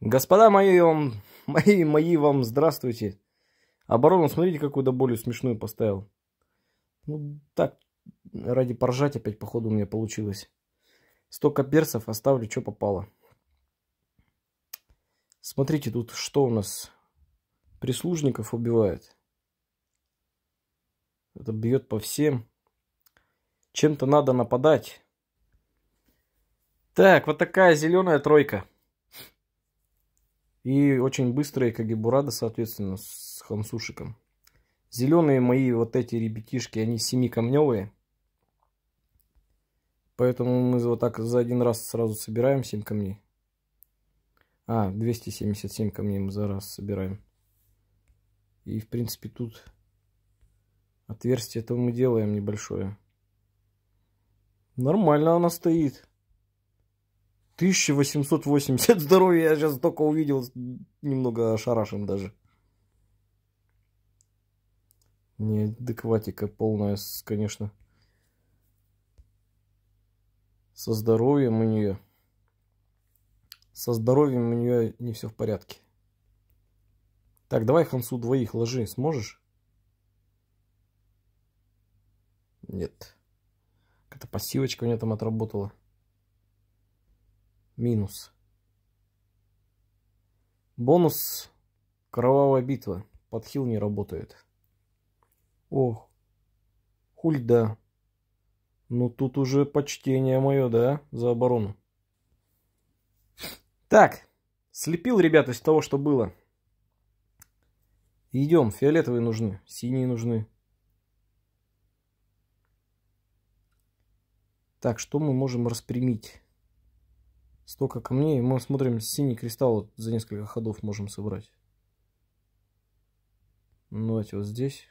Господа мои вам, мои, мои вам, здравствуйте. Оборону, смотрите, какую до боли смешную поставил. Ну, так, ради поржать опять, походу, у меня получилось. Столько персов оставлю, что попало. Смотрите, тут что у нас? Прислужников убивает. Это бьет по всем. Чем-то надо нападать. Так, вот такая зеленая тройка. И очень быстрые Кагебурада, соответственно, с хамсушиком. Зеленые мои вот эти ребятишки, они семикамневые. Поэтому мы вот так за один раз сразу собираем 7 камней. А, 277 камней мы за раз собираем. И, в принципе, тут отверстие то мы делаем небольшое. Нормально она стоит. 1880 здоровья я сейчас только увидел, немного ошарашен даже. Неадекватика полная, конечно. Со здоровьем у нее... Со здоровьем у нее не все в порядке. Так, давай Хансу двоих ложи, сможешь? Нет. Какая-то пассивочка у меня там отработала минус. Бонус. Кровавая битва. Подхил не работает. Ох. Хуль да. Ну тут уже почтение мое, да, за оборону. Так. Слепил, ребята, из того, что было. Идем. Фиолетовые нужны. Синие нужны. Так, что мы можем распрямить? Столько камней, мы смотрим, синий кристалл вот за несколько ходов можем собрать. Ну, давайте вот здесь.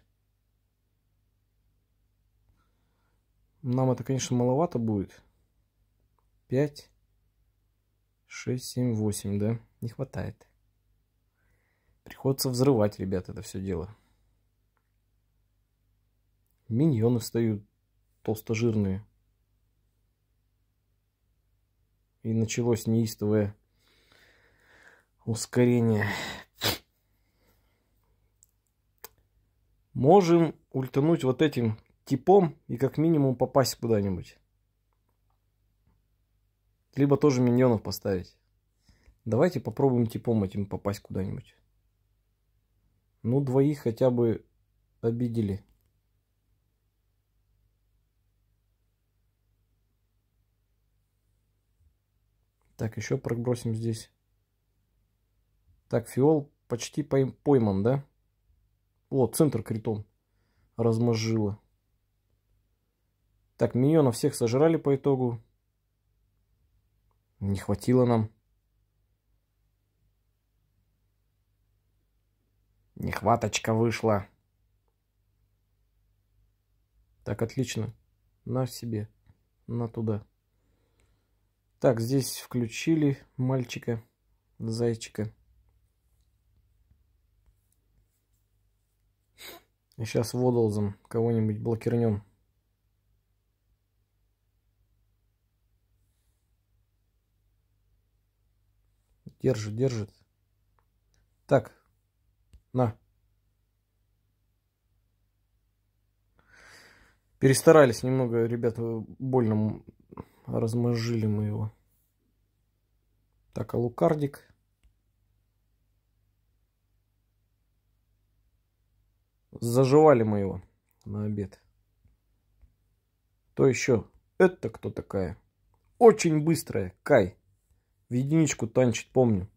Нам это, конечно, маловато будет. 5, 6, 7, 8, да? Не хватает. Приходится взрывать, ребят, это все дело. Миньоны встают жирные и началось неистовое ускорение. Можем ультануть вот этим типом и как минимум попасть куда-нибудь. Либо тоже миньонов поставить. Давайте попробуем типом этим попасть куда-нибудь. Ну, двоих хотя бы обидели. Так, еще пробросим здесь. Так, фиол почти пойман, да? О, центр критом размозжило. Так, миньонов всех сожрали по итогу. Не хватило нам. Нехваточка вышла. Так, отлично. На себе. На туда. Так, здесь включили мальчика, зайчика. И сейчас водолзом кого-нибудь блокирнем. Держит, держит. Так, на. Перестарались немного, ребята, больно размозжили мы его. Так, а лукардик? Заживали мы его на обед. То еще. Это кто такая? Очень быстрая. Кай. В единичку танчит, помню.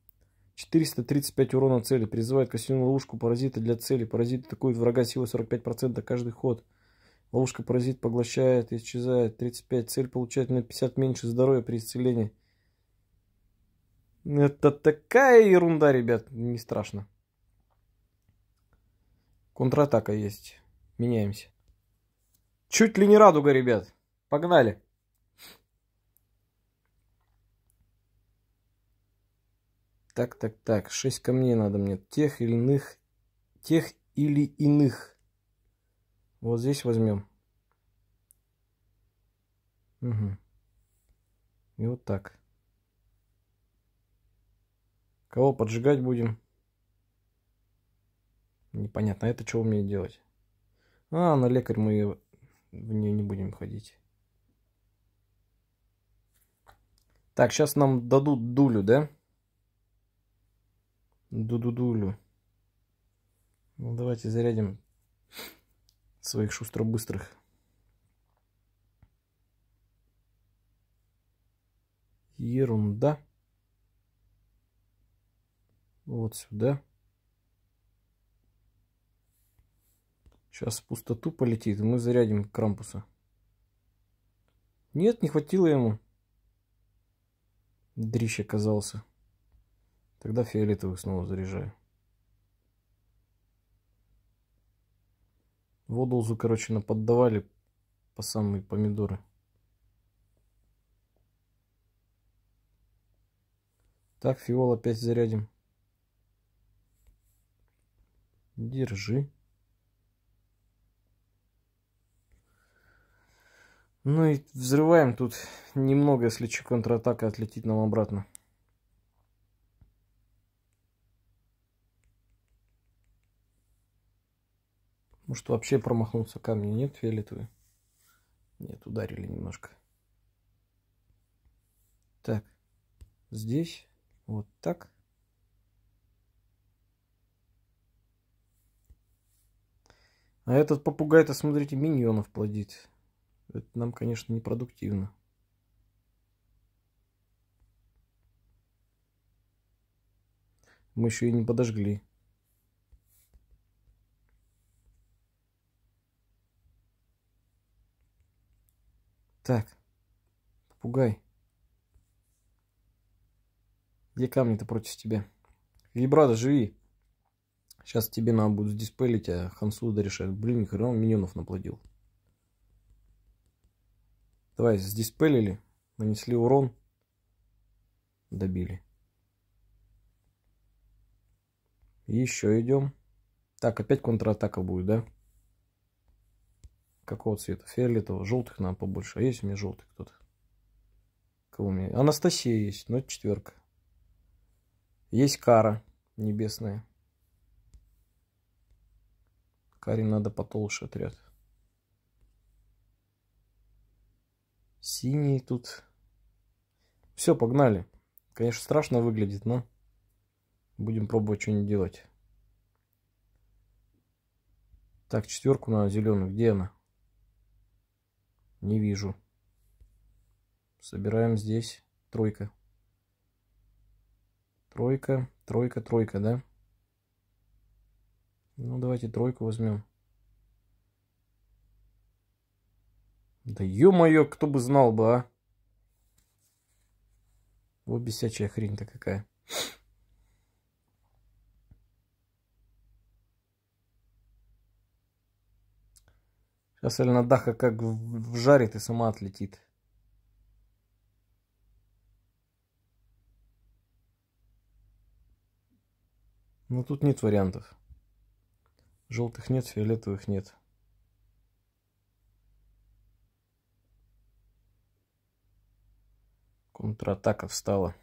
435 урона цели. Призывает костяную ловушку паразита для цели. Паразиты атакует врага силы 45% каждый ход. Ловушка паразит поглощает и исчезает. 35. Цель получать на 50 меньше здоровья при исцелении. Это такая ерунда, ребят. Не страшно. Контратака есть. Меняемся. Чуть ли не радуга, ребят. Погнали. Так, так, так. Шесть камней надо мне. Тех или иных. Тех или иных. Вот здесь возьмем. Угу. И вот так. Кого поджигать будем? Непонятно. А это что умеет делать? А, на лекарь мы в нее не будем ходить. Так, сейчас нам дадут дулю, да? ду ду дулю. Ну, давайте зарядим своих шустро-быстрых. Ерунда. Вот сюда. Сейчас в пустоту полетит, мы зарядим Крампуса. Нет, не хватило ему. Дрищ оказался. Тогда фиолетовый снова заряжаю. Водолзу, короче, наподдавали по самые помидоры. Так, фиол опять зарядим. Держи. Ну и взрываем тут немного, если че контратака отлетит нам обратно. Может вообще промахнуться камни нет фиолетовые? Нет, ударили немножко. Так, здесь вот так. А этот попугай-то, смотрите, миньонов плодит. Это нам, конечно, непродуктивно. Мы еще и не подожгли. Так. Попугай. Где камни-то против тебя? Вибрата, живи. Сейчас тебе надо будет сдиспелить, а Хансуда решает. Блин, хрена он миньонов наплодил. Давай, сдиспелили, нанесли урон, добили. Еще идем. Так, опять контратака будет, да? Какого цвета? Фиолетового. Желтых нам побольше. А есть у меня желтый кто-то? Кого у меня? Анастасия есть, но это четверка. Есть кара небесная. Каре надо потолще отряд. Синий тут. Все, погнали. Конечно, страшно выглядит, но будем пробовать что-нибудь делать. Так, четверку надо зеленую. Где она? Не вижу. Собираем здесь тройка. Тройка, тройка, тройка, да? Ну, давайте тройку возьмем. Да ё-моё, кто бы знал бы, а? Вот бесячая хрень-то какая. Сейчас Эльна Даха как вжарит и сама отлетит. Но ну, тут нет вариантов. Желтых нет, фиолетовых нет. Контратака встала.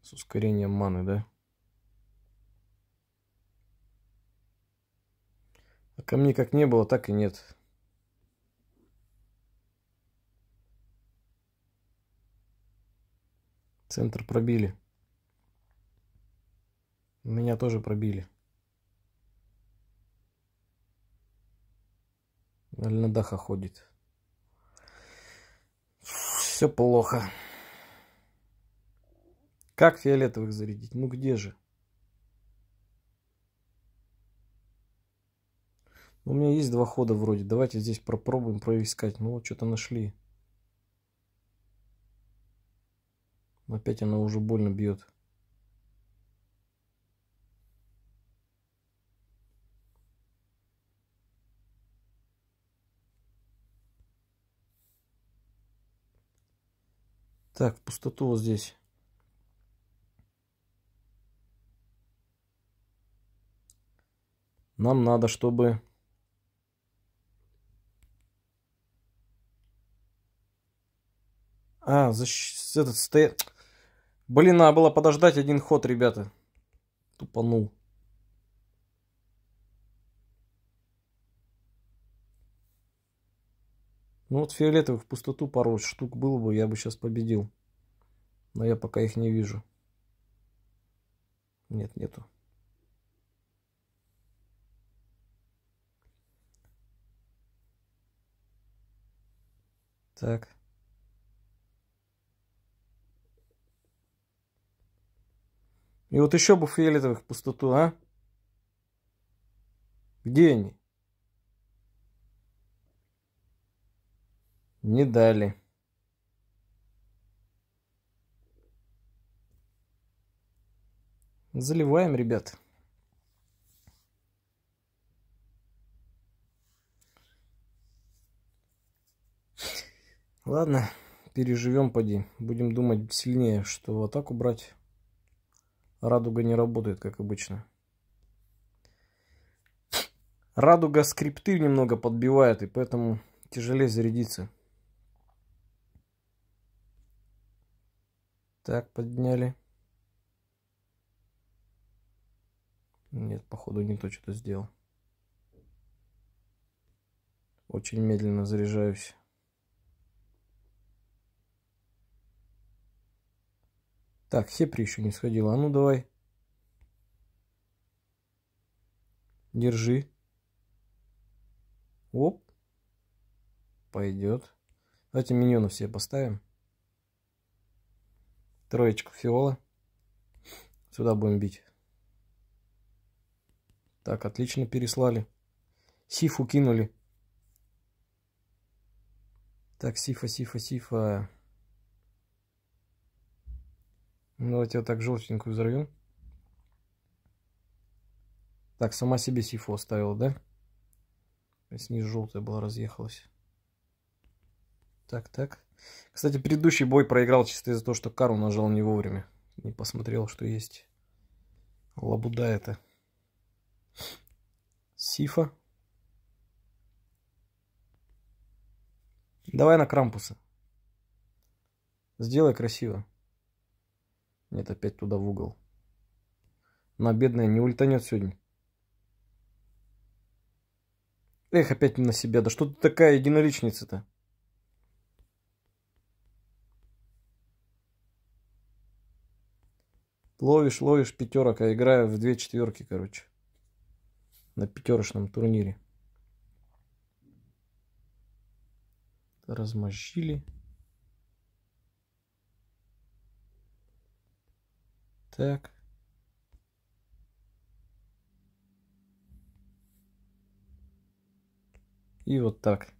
С ускорением маны, да? А ко мне как не было, так и нет. Центр пробили. Меня тоже пробили. Аль даха ходит. Все плохо. Как фиолетовых зарядить? Ну где же? У меня есть два хода вроде. Давайте здесь попробуем проискать. Ну, вот что-то нашли. Опять она уже больно бьет. Так, в пустоту вот здесь. Нам надо, чтобы А, защ... этот стоит. Блин, надо было подождать один ход, ребята. Тупанул. Ну вот фиолетовых в пустоту пару штук было бы, я бы сейчас победил. Но я пока их не вижу. Нет, нету. Так. И вот еще бы фиолетовых пустоту, а? Где они? Не дали. Заливаем, ребят. Ладно, переживем, поди. Будем думать сильнее, что атаку брать. Радуга не работает, как обычно. Радуга скрипты немного подбивает, и поэтому тяжелее зарядиться. Так, подняли. Нет, походу не то что-то сделал. Очень медленно заряжаюсь. Так, Хепри еще не сходила. А ну давай. Держи. Оп. Пойдет. Давайте миньонов все поставим. троечка фиола. Сюда будем бить. Так, отлично переслали. Сифу кинули. Так, сифа, сифа, сифа. Ну Давайте вот так желтенькую взорвем. Так, сама себе сифу оставила, да? А снизу желтая была, разъехалась. Так, так. Кстати, предыдущий бой проиграл чисто из-за того, что Кару нажал не вовремя. Не посмотрел, что есть. Лабуда это. Сифа. Давай на Крампуса. Сделай красиво. Нет, опять туда в угол. На бедная не ультанет сегодня. Эх, опять на себя. Да что ты такая единоличница-то? Ловишь, ловишь пятерок, а играю в две четверки, короче. На пятерочном турнире. Размощили. Так. И вот так.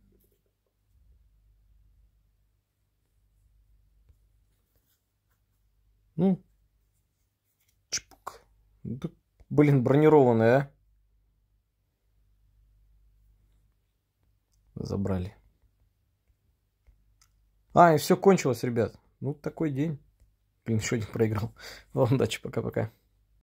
Ну. Чпук. Блин, бронированная, а. Забрали. А, и все кончилось, ребят. Ну, такой день. Блин, еще один проиграл. Вам удачи, пока-пока.